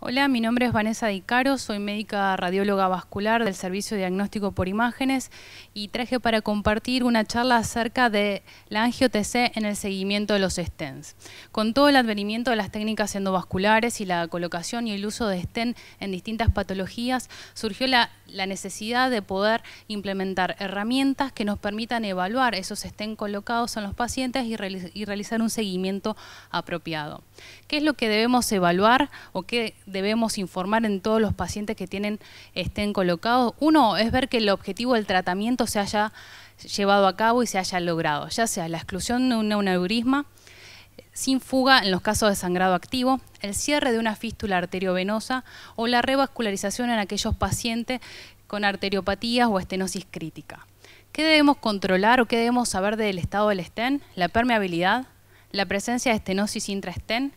Hola, mi nombre es Vanessa Di Caro, soy médica radióloga vascular del Servicio Diagnóstico por Imágenes y traje para compartir una charla acerca de la angiotc en el seguimiento de los stents. Con todo el advenimiento de las técnicas endovasculares y la colocación y el uso de stent en distintas patologías, surgió la, necesidad de poder implementar herramientas que nos permitan evaluar esos stents colocados en los pacientes y, y realizar un seguimiento apropiado. ¿Qué es lo que debemos evaluar o qué debemos informar en todos los pacientes que tienen, estén colocados? Uno es ver que el objetivo del tratamiento se haya llevado a cabo y se haya logrado, ya sea la exclusión de un neurisma, sin fuga en los casos de sangrado activo, el cierre de una fístula arteriovenosa o la revascularización en aquellos pacientes con arteriopatías o estenosis crítica. ¿Qué debemos controlar o qué debemos saber del estado del estén? La permeabilidad, la presencia de estenosis intraestén,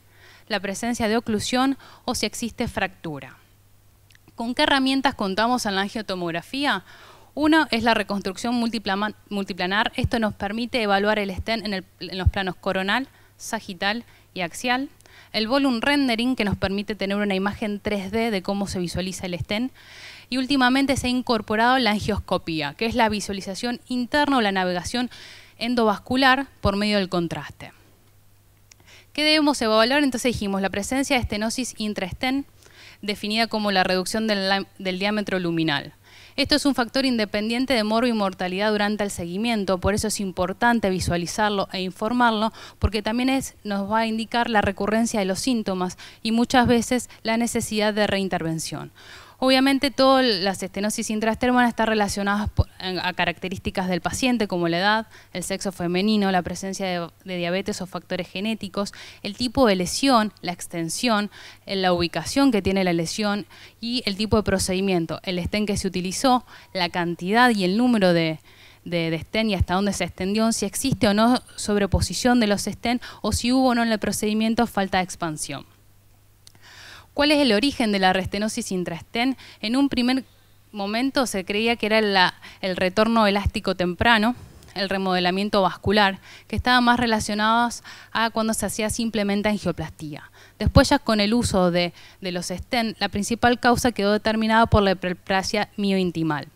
la presencia de oclusión o si existe fractura. ¿Con qué herramientas contamos en la angiotomografía? Una es la reconstrucción multiplanar. Esto nos permite evaluar el estén en, los planos coronal, sagital y axial. El volume rendering, que nos permite tener una imagen 3D de cómo se visualiza el estén. Y últimamente se ha incorporado la angioscopía, que es la visualización interna o la navegación endovascular por medio del contraste. ¿Qué debemos evaluar? Entonces dijimos la presencia de estenosis intraestén, definida como la reducción del, diámetro luminal. Esto es un factor independiente de morbo y mortalidad durante el seguimiento, por eso es importante visualizarlo e informarlo, porque también nos va a indicar la recurrencia de los síntomas y muchas veces la necesidad de reintervención. Obviamente todas las estenosis intrastérmicas están relacionadas a características del paciente como la edad, el sexo femenino, la presencia de, diabetes o factores genéticos, el tipo de lesión, la extensión, eh, la ubicación que tiene la lesión y el tipo de procedimiento, el estén que se utilizó, la cantidad y el número de, de, estén y hasta dónde se extendió, si existe o no sobreposición de los estén o si hubo o no en el procedimiento falta de expansión. ¿Cuál es el origen de la restenosis intraestén? En un primer momento se creía que era el retorno elástico temprano, el remodelamiento vascular, que estaba más relacionado a cuando se hacía simplemente angioplastía. Después ya con el uso de, de los estén, la principal causa quedó determinada por la hiperplasia miointimal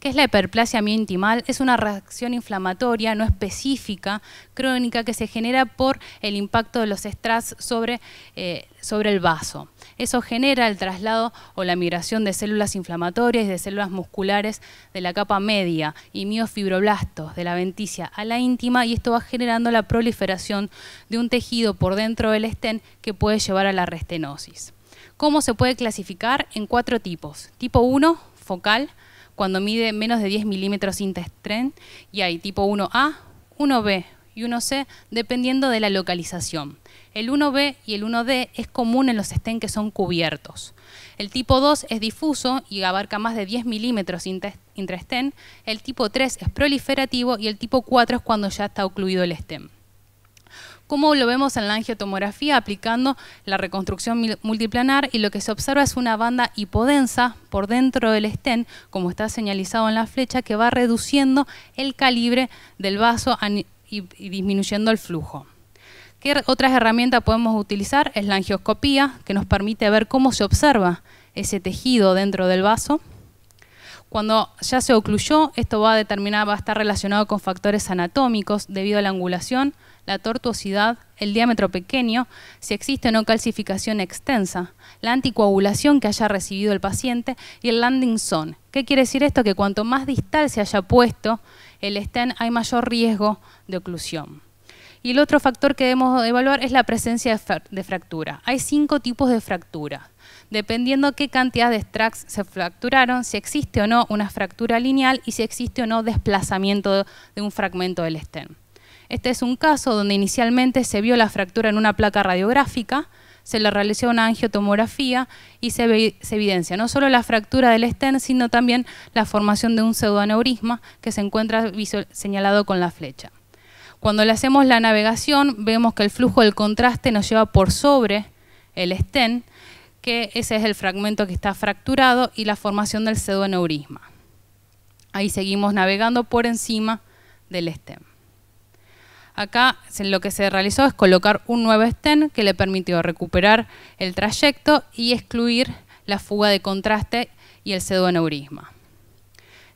que es la hiperplasia miointimal, es una reacción inflamatoria no específica, crónica, que se genera por el impacto de los estrés sobre, eh, sobre el vaso. Eso genera el traslado o la migración de células inflamatorias y de células musculares de la capa media y miofibroblastos de la venticia a la íntima y esto va generando la proliferación de un tejido por dentro del estén que puede llevar a la restenosis. ¿Cómo se puede clasificar? En cuatro tipos. Tipo 1, focal, cuando mide menos de 10 milímetros intestren y hay tipo 1A, 1B y 1C dependiendo de la localización. El 1B y el 1D es común en los estén que son cubiertos. El tipo 2 es difuso y abarca más de 10 milímetros estén, El tipo 3 es proliferativo y el tipo 4 es cuando ya está ocluido el estén. Cómo lo vemos en la angiotomografía aplicando la reconstrucción multiplanar y lo que se observa es una banda hipodensa por dentro del estén, como está señalizado en la flecha, que va reduciendo el calibre del vaso y disminuyendo el flujo. ¿Qué otras herramientas podemos utilizar? Es la angioscopía, que nos permite ver cómo se observa ese tejido dentro del vaso. Cuando ya se ocluyó, esto va a determinar, va a estar relacionado con factores anatómicos debido a la angulación, la tortuosidad, el diámetro pequeño, si existe o no calcificación extensa, la anticoagulación que haya recibido el paciente y el landing zone. ¿Qué quiere decir esto? Que cuanto más distal se haya puesto el stent, hay mayor riesgo de oclusión. Y el otro factor que debemos evaluar es la presencia de fractura. Hay cinco tipos de fractura. Dependiendo qué cantidad de tracks se fracturaron, si existe o no una fractura lineal y si existe o no desplazamiento de un fragmento del stent. Este es un caso donde inicialmente se vio la fractura en una placa radiográfica, se le realizó una angiotomografía y se, evidencia no solo la fractura del estén, sino también la formación de un pseudoaneurisma que se encuentra señalado con la flecha. Cuando le hacemos la navegación, vemos que el flujo del contraste nos lleva por sobre el estén, que ese es el fragmento que está fracturado y la formación del pseudoaneurisma. Ahí seguimos navegando por encima del estén. Acá lo que se realizó es colocar un nuevo estén que le permitió recuperar el trayecto y excluir la fuga de contraste y el pseudoaneurisma.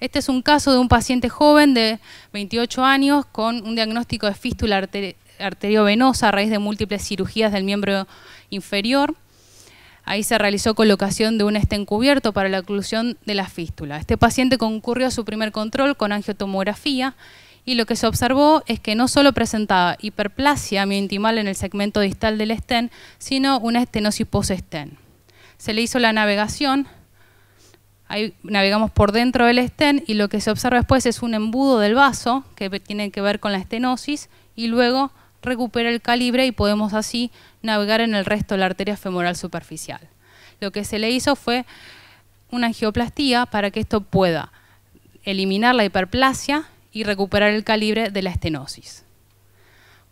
Este es un caso de un paciente joven de 28 años con un diagnóstico de fístula arteriovenosa a raíz de múltiples cirugías del miembro inferior. Ahí se realizó colocación de un estén cubierto para la oclusión de la fístula. Este paciente concurrió a su primer control con angiotomografía y lo que se observó es que no solo presentaba hiperplasia miointimal en el segmento distal del estén, sino una estenosis post-estén. Se le hizo la navegación, ahí navegamos por dentro del estén y lo que se observa después es un embudo del vaso que tiene que ver con la estenosis y luego recupera el calibre y podemos así navegar en el resto de la arteria femoral superficial. Lo que se le hizo fue una angioplastía para que esto pueda eliminar la hiperplasia y recuperar el calibre de la estenosis.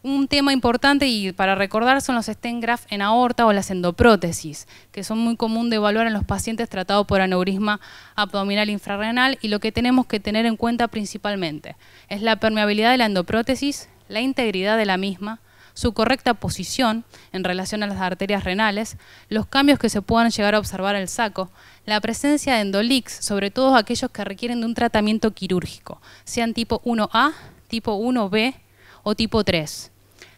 Un tema importante y para recordar son los stent en aorta o las endoprótesis, que son muy común de evaluar en los pacientes tratados por aneurisma abdominal infrarrenal y lo que tenemos que tener en cuenta principalmente es la permeabilidad de la endoprótesis, la integridad de la misma, su correcta posición en relación a las arterias renales, los cambios que se puedan llegar a observar en el saco, la presencia de endolix, sobre todo aquellos que requieren de un tratamiento quirúrgico, sean tipo 1A, tipo 1B o tipo 3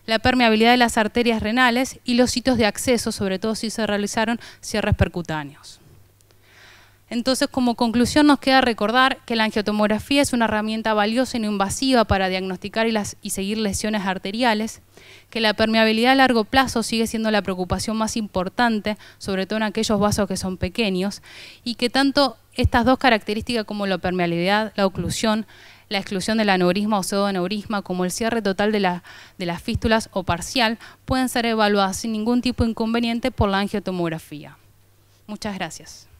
la permeabilidad de las arterias renales y los sitios de acceso, sobre todo si se realizaron cierres percutáneos. Entonces, como conclusión, nos queda recordar que la angiotomografía es una herramienta valiosa y no invasiva para diagnosticar y, seguir lesiones arteriales, que la permeabilidad a largo plazo sigue siendo la preocupación más importante, sobre todo en aquellos vasos que son pequeños, y que tanto estas dos características como la permeabilidad, la oclusión, la exclusión del aneurisma o pseudoaneurisma, como el cierre total de, de, las fístulas o parcial, pueden ser evaluadas sin ningún tipo de inconveniente por la angiotomografía. Muchas gracias.